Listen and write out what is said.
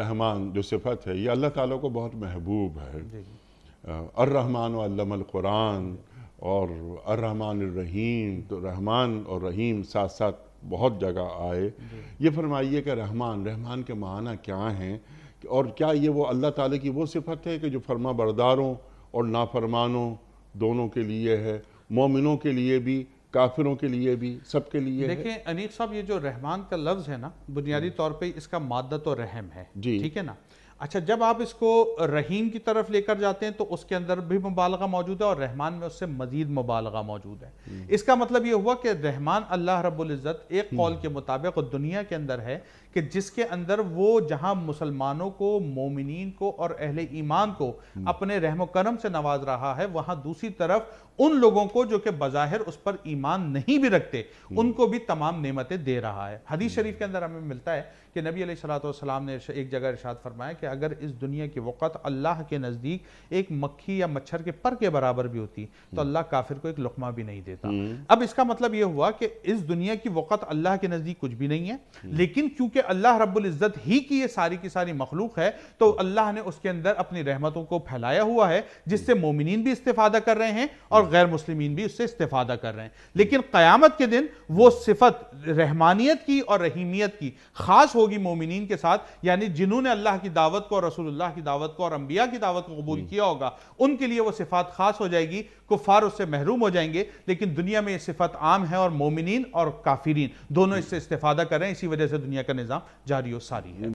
रहमान जो सिफत है ये अल्लाह ताला को बहुत महबूब है अर्रहमान कुरान और रहमान रहीम तो रहमान और रहीम साथ साथ बहुत जगह आए ये फरमाइए कि रहमान रहमान के माना क्या हैं और क्या ये वो अल्लाह ताला की वो सिफत है कि जो फरमा बरदारों और नाफरमानों दोनों के लिए है मोमिनों के लिए भी काफिरों के लिए भी सबके लिए देखिए अनीक साहब ये जो रहमान का लफ्ज़ है ना बुनियादी हम्म। तौर पे इसका मादत और रहम है जी ठीक है ना अच्छा जब आप इसको रहीम की तरफ लेकर जाते हैं तो उसके अंदर भी मुबालगा मौजूद है और रहमान में उससे मजीद मुबालगा मौजूद है हम्म। इसका मतलब यह हुआ कि रहमान अल्लाह रबुल्ज़त एक हम्म। कौल के मुताबिक दुनिया के अंदर है कि जिसके अंदर वो जहां मुसलमानों को मोमिन को और अहल ईमान को हम्म। अपने रहम करम से नवाज रहा है वहां दूसरी तरफ उन लोगों को जो कि बज़ाहिर उस पर ईमान नहीं भी रखते उनको भी तमाम नेमतें दे रहा है हदीस शरीफ के अंदर हमें मिलता है कि नबी सलाम ने एक जगह इर्शाद फरमाया कि अगर इस दुनिया की वक़्त अल्लाह के नज़दीक एक मक्खी या मच्छर के पर के बराबर भी होती तो हम्म। अल्लाह काफिर को एक लुकमा भी नहीं देता हम्म। अब इसका मतलब यह हुआ कि इस दुनिया की वक़्त अल्लाह के नज़दीक कुछ भी नहीं है हम्म। लेकिन क्योंकि अल्लाह रब्ज़त ही की ये सारी की सारी मखलूक है तो अल्लाह ने उसके अंदर अपनी रहमतों को फैलाया हुआ है जिससे मोमिन भी इस्तेफादा कर रहे हैं और गैर मुस्लिम भी उससे इस्तेफादा कर रहे हैं लेकिन क़यामत के दिन वो सिफत रहमानियत की और रहीमियत की खास होगी मोमिन के साथ यानी जिन्होंने अल्लाह की दावत दावत को और रसूलुल्लाह की दावत को और अंबिया की दावत को कबूल किया होगा उनके लिए वो सिफात खास हो जाएगी कुफार उससे महरूम हो जाएंगे लेकिन दुनिया में ये सिफत आम है और मोमिन और काफिरीन दोनों इससे इस्तेफादा करें इसी वजह से दुनिया का निज़ाम जारी और सारी है